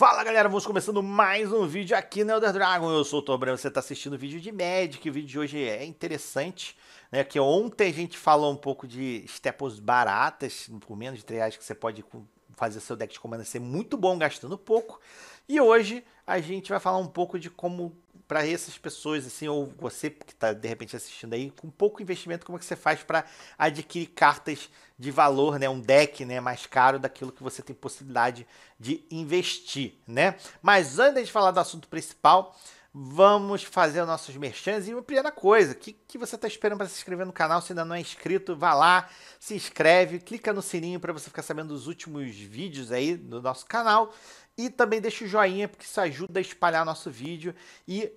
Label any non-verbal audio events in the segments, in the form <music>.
Fala galera, vamos começando mais um vídeo aqui no Elder Dragon. Eu sou o Tobrão, você está assistindo o vídeo de Magic. O vídeo de hoje é interessante, né? Que ontem a gente falou um pouco de staples baratas, por menos de 3 reais, que você pode fazer seu deck de comando ser muito bom gastando pouco. E hoje a gente vai falar um pouco de como para essas pessoas, assim, ou você que está de repente assistindo aí, com pouco investimento, como é que você faz para adquirir cartas de valor, né? Um deck né, mais caro daquilo que você tem possibilidade de investir, né? Mas antes de falar do assunto principal, vamos fazer nossos merchans e uma primeira coisa, o que, que você está esperando para se inscrever no canal? Se ainda não é inscrito, vá lá, se inscreve, clica no sininho para você ficar sabendo dos últimos vídeos aí do nosso canal e também deixa o joinha, porque isso ajuda a espalhar nosso vídeo. E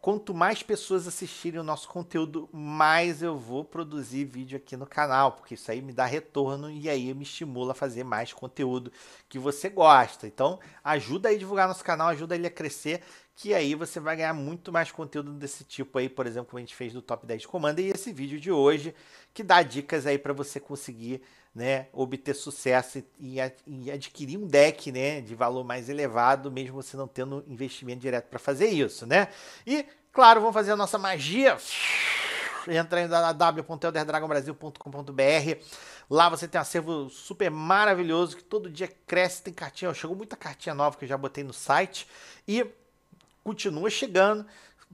quanto mais pessoas assistirem o nosso conteúdo, mais eu vou produzir vídeo aqui no canal, porque isso aí me dá retorno e aí me estimula a fazer mais conteúdo que você gosta. Então, ajuda aí a divulgar nosso canal, ajuda ele a crescer, que aí você vai ganhar muito mais conteúdo desse tipo aí, por exemplo, como a gente fez do Top 10 Comando e esse vídeo de hoje, que dá dicas aí para você conseguir né, obter sucesso e, e, adquirir um deck né, de valor mais elevado, mesmo você não tendo investimento direto para fazer isso. Né? E, claro, vamos fazer a nossa magia. Entra em www.elderdragonbrasil.com.br. Lá você tem um acervo super maravilhoso que todo dia cresce, tem cartinha. Chegou muita cartinha nova que eu já botei no site e continua chegando.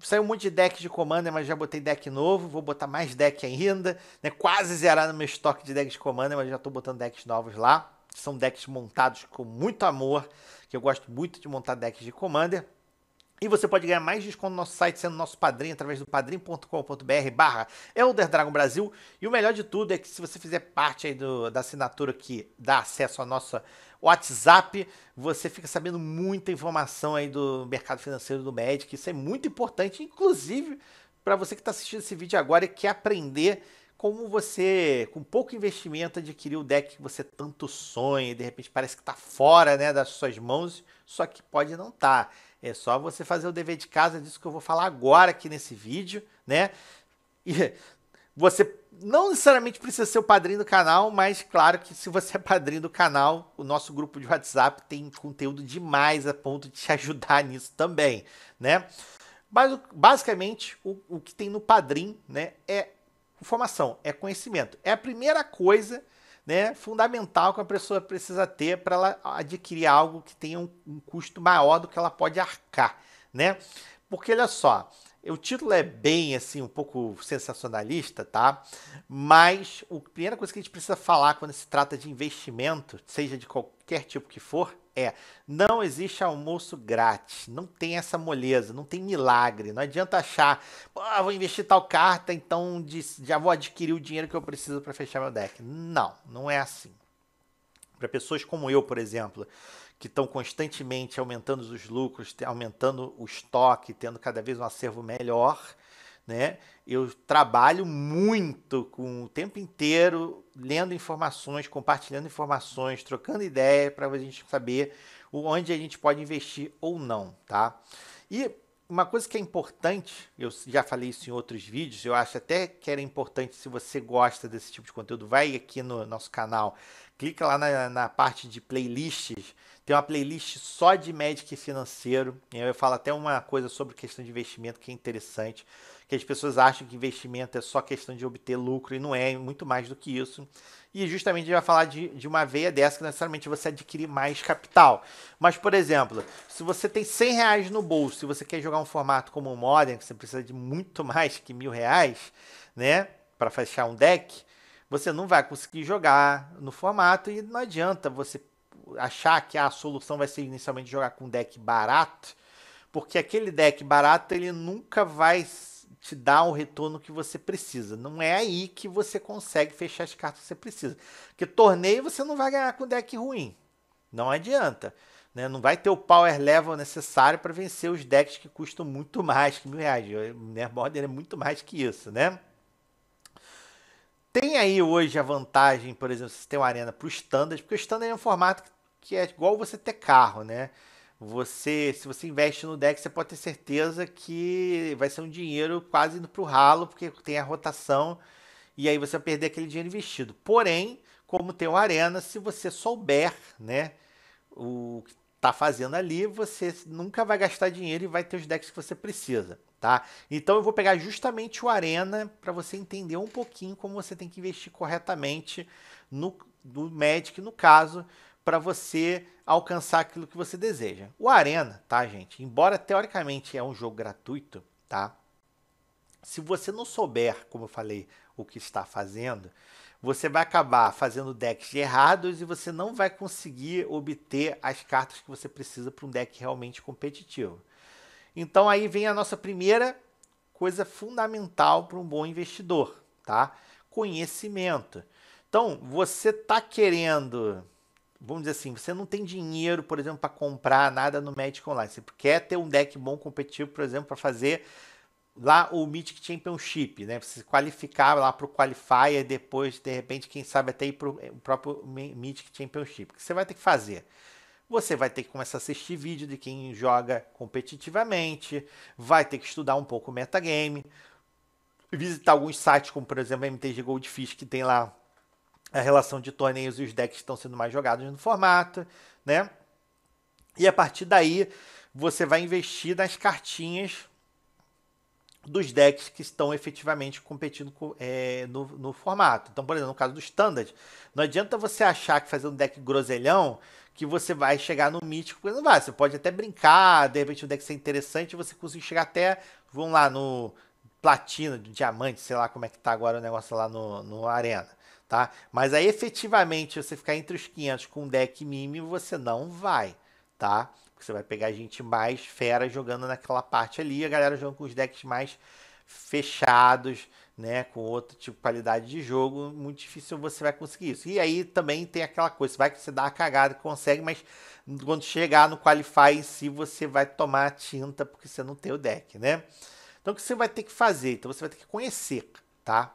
Saiu um monte de deck de Commander, mas já botei deck novo. Vou botar mais deck ainda. Né? Quase zerar no meu estoque de decks de Commander, mas já estou botando decks novos lá. São decks montados com muito amor, que eu gosto muito de montar decks de Commander. E você pode ganhar mais desconto no nosso site sendo nosso padrinho através do padrim.com.br barra Elder Dragon Brasil. E o melhor de tudo é que se você fizer parte aí do, da assinatura que dá acesso à nossa WhatsApp, você fica sabendo muita informação aí do mercado financeiro do Magic. Isso é muito importante, inclusive para você que está assistindo esse vídeo agora e quer aprender como você, com pouco investimento, adquirir o deck que você tanto sonha e de repente parece que está fora né, das suas mãos, só que pode não estar. Tá. É só você fazer o dever de casa disso que eu vou falar agora aqui nesse vídeo, né? E <laughs> você não necessariamente precisa ser o padrinho do canal, mas claro que se você é padrinho do canal, o nosso grupo de WhatsApp tem conteúdo demais a ponto de te <laughs> ajudar nisso também, né? Mas basicamente o, o que tem no padrinho, né, é formação, é conhecimento. É a primeira coisa né, fundamental que a pessoa precisa ter para ela adquirir algo que tenha um, um, custo maior do que ela pode arcar, né? Porque olha só, o título é bem assim um pouco sensacionalista, tá? Mas a primeira coisa que a gente precisa falar quando se trata de investimento, seja de qualquer tipo que for, é: não existe almoço grátis, não tem essa moleza, não tem milagre. Não adianta achar, ah, vou investir tal carta, então já vou adquirir o dinheiro que eu preciso para fechar meu deck. Não, não é assim. Para pessoas como eu, por exemplo, que estão constantemente aumentando os lucros, aumentando o estoque, tendo cada vez um acervo melhor né? Eu trabalho muito com o tempo inteiro lendo informações, compartilhando informações, trocando ideia para a gente saber onde a gente pode investir ou não, tá? E uma coisa que é importante, eu já falei isso em outros vídeos, eu acho até que era importante se você gosta desse tipo de conteúdo, vai aqui no nosso canal, clica lá na, na parte de playlists tem uma playlist só de Magic financeiro. Né? Eu falo até uma coisa sobre questão de investimento que é interessante. Que as pessoas acham que investimento é só questão de obter lucro e não é, é muito mais do que isso. E justamente a gente vai falar de, de uma veia dessa que necessariamente você adquirir mais capital. Mas, por exemplo, se você tem 100 reais no bolso e você quer jogar um formato como o Modern, que você precisa de muito <laughs> mais que mil reais, né? Para fechar um deck, você não vai conseguir jogar no formato e não adianta você achar que a solução vai ser inicialmente jogar com um deck barato, porque aquele deck barato ele nunca vai te dar o retorno que você precisa. Não é aí que você consegue fechar as cartas que você precisa. Porque torneio você não vai ganhar com deck ruim. Não adianta. Né? Não vai ter o power level necessário para vencer os decks que custam muito mais que mil reais. O Nerborder é muito mais que isso, né? Tem aí hoje a vantagem, por exemplo, se tem uma arena para o standard, porque o standard é um formato que que é igual você ter carro, né? Você, se você investe no deck, você pode ter certeza que vai ser um dinheiro quase indo para o ralo, porque tem a rotação e aí você vai perder aquele dinheiro investido. Porém, como tem o Arena, se você souber, né, o que está fazendo ali, você nunca vai gastar dinheiro e vai ter os decks que você precisa, tá? Então eu vou pegar justamente o Arena para você entender um pouquinho como você tem que investir corretamente no do Magic, no caso, para você alcançar aquilo que você deseja. O Arena, tá, gente? Embora teoricamente é um jogo gratuito, tá? Se você não souber, como eu falei, o que está fazendo, você vai acabar fazendo decks errados e você não vai conseguir obter as cartas que você precisa para um deck realmente competitivo. Então aí vem a nossa primeira coisa fundamental para um bom investidor, tá? Conhecimento. Então, você tá querendo vamos dizer assim, você não tem dinheiro, por exemplo, para comprar nada no Magic Online. Você quer ter um deck bom competitivo, por exemplo, para fazer lá o Mythic Championship, né? Você se qualificar lá para o Qualifier, depois, de repente, quem sabe até ir para eh, o próprio Mythic Championship. O que você vai ter que fazer? Você vai ter que começar a assistir vídeo de quem joga competitivamente, vai ter que estudar um pouco o metagame, visitar alguns sites, como por exemplo a MTG Goldfish, que tem lá a relação de torneios e os decks estão sendo mais jogados no formato, né? E a partir daí você vai investir nas cartinhas dos decks que estão efetivamente competindo com, é, no, no, formato. Então, por exemplo, no caso do Standard, não adianta você achar que fazer um deck groselhão que você vai chegar no mítico, porque não vai. Você pode até brincar, de repente o deck ser interessante, você conseguir chegar até, vamos lá, no platina, diamante, sei lá como é que tá agora o negócio lá no, no Arena tá? Mas aí efetivamente você ficar entre os 500 com um deck mínimo, você não vai, tá? Você vai pegar gente mais fera jogando naquela parte ali, a galera jogando com os decks mais fechados, né, com outro tipo de qualidade de jogo, muito difícil você vai conseguir isso. E aí também tem aquela coisa, você vai que você dá a cagada, consegue, mas quando chegar no qualify em si, você vai tomar a tinta porque você não tem o deck, né? Então o que você vai ter que fazer? Então você vai ter que conhecer, tá?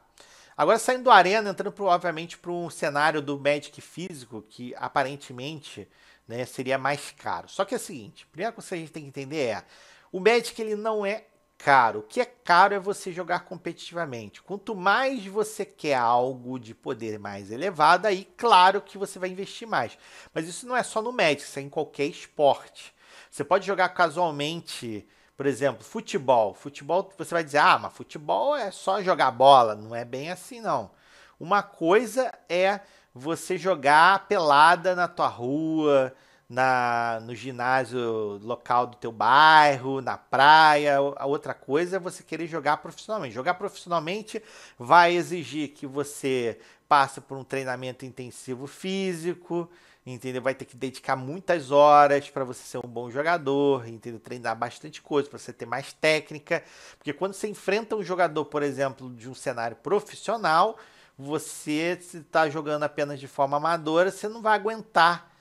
Agora saindo da arena, entrando pro, obviamente para um cenário do Magic físico, que aparentemente né, seria mais caro. Só que é o seguinte, a primeira coisa que a gente tem que entender é, o Magic ele não é caro. O que é caro é você jogar competitivamente. Quanto mais você quer algo de poder mais elevado, aí claro que você vai investir mais. Mas isso não é só no Magic, isso é em qualquer esporte. Você pode jogar casualmente por exemplo, futebol. Futebol, você vai dizer, ah, mas futebol é só jogar bola. Não é bem assim, não. Uma coisa é você jogar pelada na tua rua, na, no ginásio local do teu bairro, na praia. A outra coisa é você querer jogar profissionalmente. Jogar profissionalmente vai exigir que você passe por um treinamento intensivo físico, entendeu? Vai ter que dedicar muitas horas para você ser um bom jogador, entendeu? Treinar bastante coisa para você ter mais técnica, porque quando você enfrenta um jogador, por exemplo, de um cenário profissional, você se está jogando apenas de forma amadora, você não vai aguentar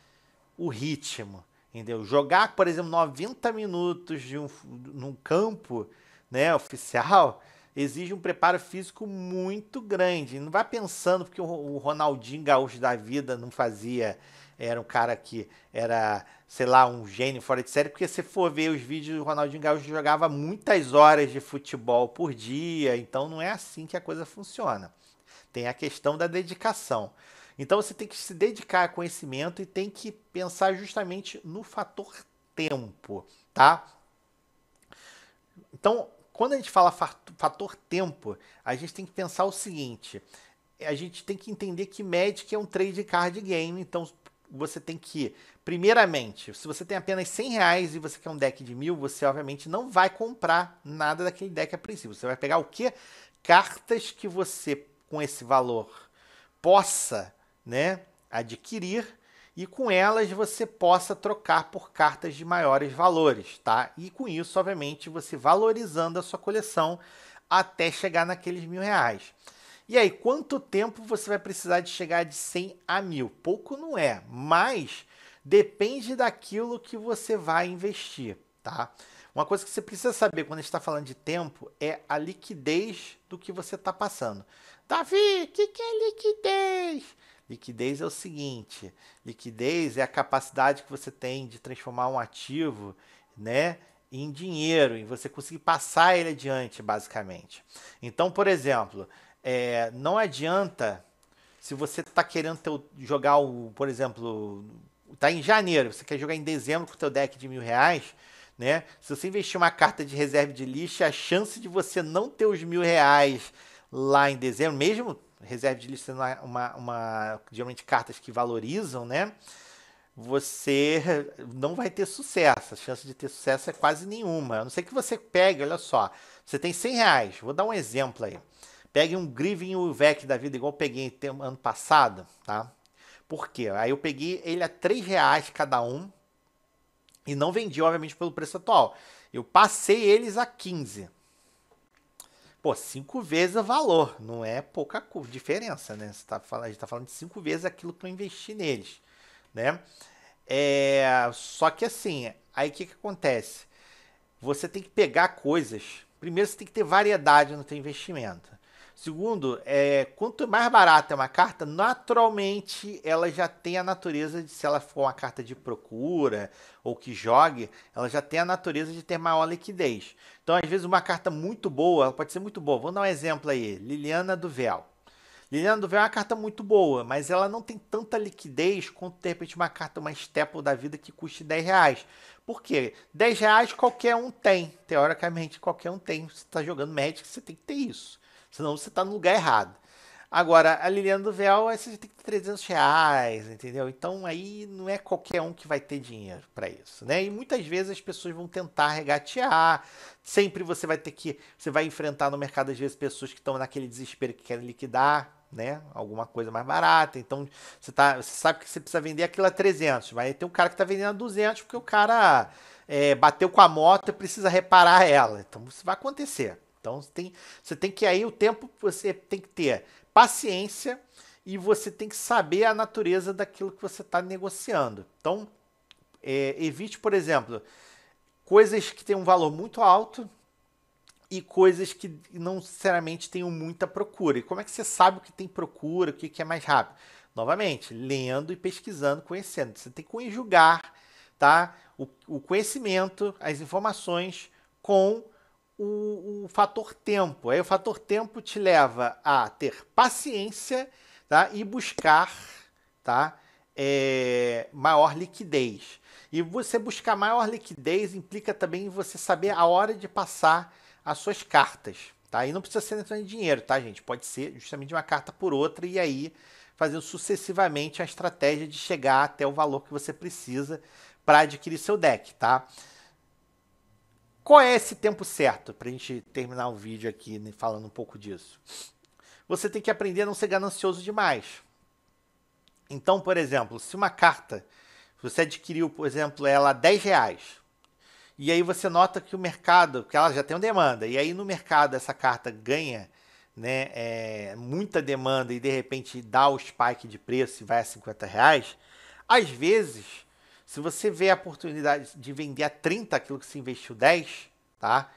o ritmo, entendeu? Jogar, por exemplo, 90 minutos de um, num campo, né, oficial, exige um preparo físico muito grande. Não vá pensando porque o Ronaldinho Gaúcho da vida não fazia era um cara que era, sei lá, um gênio fora de série, porque se for ver os vídeos, o Ronaldinho Gaúcho jogava muitas horas de futebol por dia, então não é assim que a coisa funciona. Tem a questão da dedicação. Então você tem que se dedicar a conhecimento e tem que pensar justamente no fator tempo, tá? Então, quando a gente fala fator tempo, a gente tem que pensar o seguinte: a gente tem que entender que Magic é um trade card game, então você tem que, primeiramente, se você tem apenas 100 reais e você quer um deck de mil, você obviamente não vai comprar nada daquele deck a princípio. Você vai pegar o quê? Cartas que você, com esse valor, possa né, adquirir e com elas você possa trocar por cartas de maiores valores, tá? E com isso, obviamente, você valorizando a sua coleção até chegar naqueles mil reais. E aí, quanto tempo você vai precisar de chegar de 100 a 1000? Pouco não é, mas depende daquilo que você vai investir, tá? Uma coisa que você precisa saber quando está falando de tempo é a liquidez do que você está passando. Davi, o que, que é liquidez? Liquidez é o seguinte: liquidez é a capacidade que você tem de transformar um ativo, né, em dinheiro, e você conseguir passar ele adiante, basicamente. Então, por exemplo, é, não adianta se você está querendo jogar o, por exemplo, tá em janeiro, você quer jogar em dezembro com o teu deck de mil reais, né? Se você investir uma carta de reserva de lixo, a chance de você não ter os mil reais lá em dezembro, mesmo reserva de lixo sendo uma, uma, geralmente cartas que valorizam, né? Você <laughs> não vai ter sucesso. A chance de ter sucesso é quase nenhuma. A não ser que você pegue, olha só, você tem 100 reais. Vou dar um exemplo aí. Pegue um Grieving Vec da vida, igual eu peguei ano passado, tá? Por quê? Aí eu peguei ele a 3 reais cada um e não vendi, obviamente, pelo preço atual. Eu passei eles a 15. Pô, cinco vezes o valor, não é pouca diferença, né? Você tá falando, a gente tá falando de cinco vezes aquilo que eu investi neles, né? É, só que assim, aí o que, que acontece? Você tem que pegar coisas. Primeiro, você tem que ter variedade no seu investimento. Segundo, é, quanto mais barata é uma carta, naturalmente ela já tem a natureza de, se ela for uma carta de procura ou que jogue, ela já tem a natureza de ter maior liquidez. Então, às vezes, uma carta muito boa, ela pode ser muito boa. Vou dar um exemplo aí: Liliana do Véu. Liliana do Véu é uma carta muito boa, mas ela não tem tanta liquidez quanto, de repente, uma carta, uma Staple da vida que custe 10 reais. Por quê? 10 reais qualquer um tem. Teoricamente, qualquer um tem. Você está jogando Magic, você tem que ter isso. Senão você está no lugar errado. Agora, a Liliana do Véu, aí você tem que ter 300 reais, entendeu? Então aí não é qualquer um que vai ter dinheiro para isso, né? E muitas vezes as pessoas vão tentar regatear. Sempre você vai ter que. Você vai enfrentar no mercado, às vezes, pessoas que estão naquele desespero que querem liquidar, né? Alguma coisa mais barata. Então, você, tá, você sabe que você precisa vender aquilo a 300, Vai ter um cara que está vendendo a 200 porque o cara é, bateu com a moto e precisa reparar ela. Então, isso vai acontecer, então você tem, você tem que aí o tempo você tem que ter paciência e você tem que saber a natureza daquilo que você está negociando. Então é, evite, por exemplo, coisas que têm um valor muito alto e coisas que não necessariamente tenham muita procura. E como é que você sabe o que tem procura, o que, que é mais rápido? Novamente, lendo e pesquisando, conhecendo. Você tem que conjugar tá? o, o conhecimento, as informações com o, o fator tempo. Aí o fator tempo te leva a ter paciência tá? e buscar tá? É, maior liquidez. E você buscar maior liquidez implica também você saber a hora de passar as suas cartas. Tá? E não precisa ser de dinheiro, tá, gente? Pode ser justamente uma carta por outra e aí fazendo sucessivamente a estratégia de chegar até o valor que você precisa para adquirir seu deck, tá? Qual é esse tempo certo para a gente terminar o vídeo aqui né, falando um pouco disso? Você tem que aprender a não ser ganancioso demais. Então, por exemplo, se uma carta você adquiriu, por exemplo, ela a 10 reais, e aí você nota que o mercado, que ela já tem uma demanda, e aí no mercado essa carta ganha né, é, muita demanda e de repente dá o spike de preço e vai a 50 reais, às vezes se você vê a oportunidade de vender a 30 aquilo que se investiu 10, tá?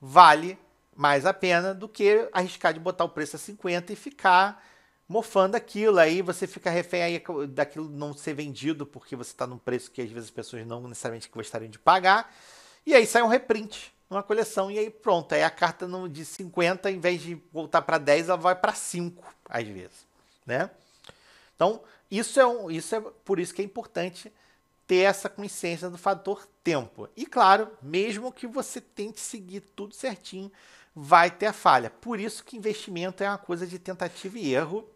Vale mais a pena do que arriscar de botar o preço a 50 e ficar mofando aquilo. Aí você fica refém aí daquilo não ser vendido porque você está num preço que às vezes as pessoas não necessariamente gostariam de pagar. E aí sai um reprint numa coleção e aí pronto. Aí a carta de 50, em vez de voltar para 10, ela vai para 5 às vezes, né? Então, isso é, um, isso é por isso que é importante ter essa consciência do fator tempo. E claro, mesmo que você tente seguir tudo certinho, vai ter a falha. Por isso que investimento é uma coisa de tentativa e erro,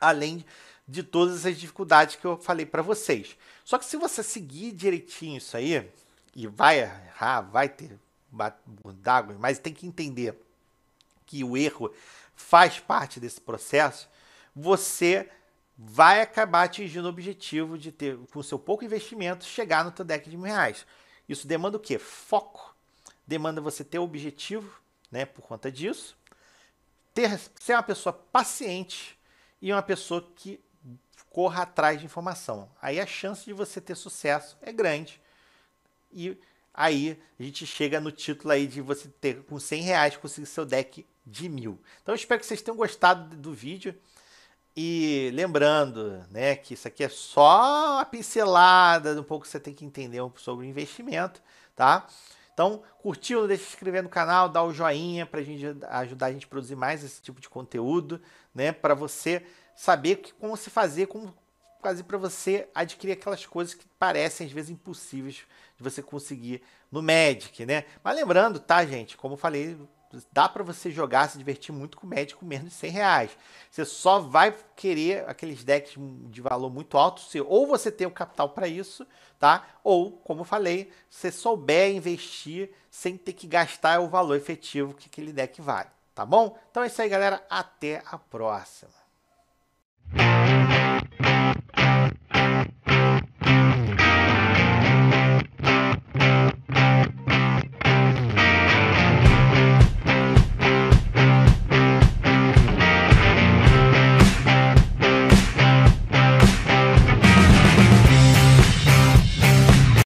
além de todas essas dificuldades que eu falei para vocês. Só que se você seguir direitinho isso aí, e vai errar, vai ter d'água, mas tem que entender que o erro faz parte desse processo, você vai acabar atingindo o objetivo de ter, com seu pouco investimento, chegar no teu deck de mil reais. Isso demanda o quê? Foco. Demanda você ter objetivo, né? Por conta disso. Ter, ser uma pessoa paciente e uma pessoa que corra atrás de informação. Aí a chance de você ter sucesso é grande. E aí a gente chega no título aí de você ter com 100 reais conseguir seu deck de mil. Então eu espero que vocês tenham gostado do vídeo. E lembrando, né, que isso aqui é só a pincelada do um pouco que você tem que entender sobre investimento, tá? Então, curtiu, deixa de se inscrever no canal, dá o joinha para gente ajudar a gente a produzir mais esse tipo de conteúdo, né, para você saber que, como se fazer, como fazer para você adquirir aquelas coisas que parecem às vezes impossíveis de você conseguir no Magic, né? Mas lembrando, tá, gente, como eu falei, dá para você jogar, se divertir muito com médico com menos de 100 reais. Você só vai querer aqueles decks de valor muito alto se ou você tem o capital para isso, tá? Ou, como eu falei, você souber investir sem ter que gastar o valor efetivo que aquele deck vale, tá bom? Então é isso aí, galera. Até a próxima.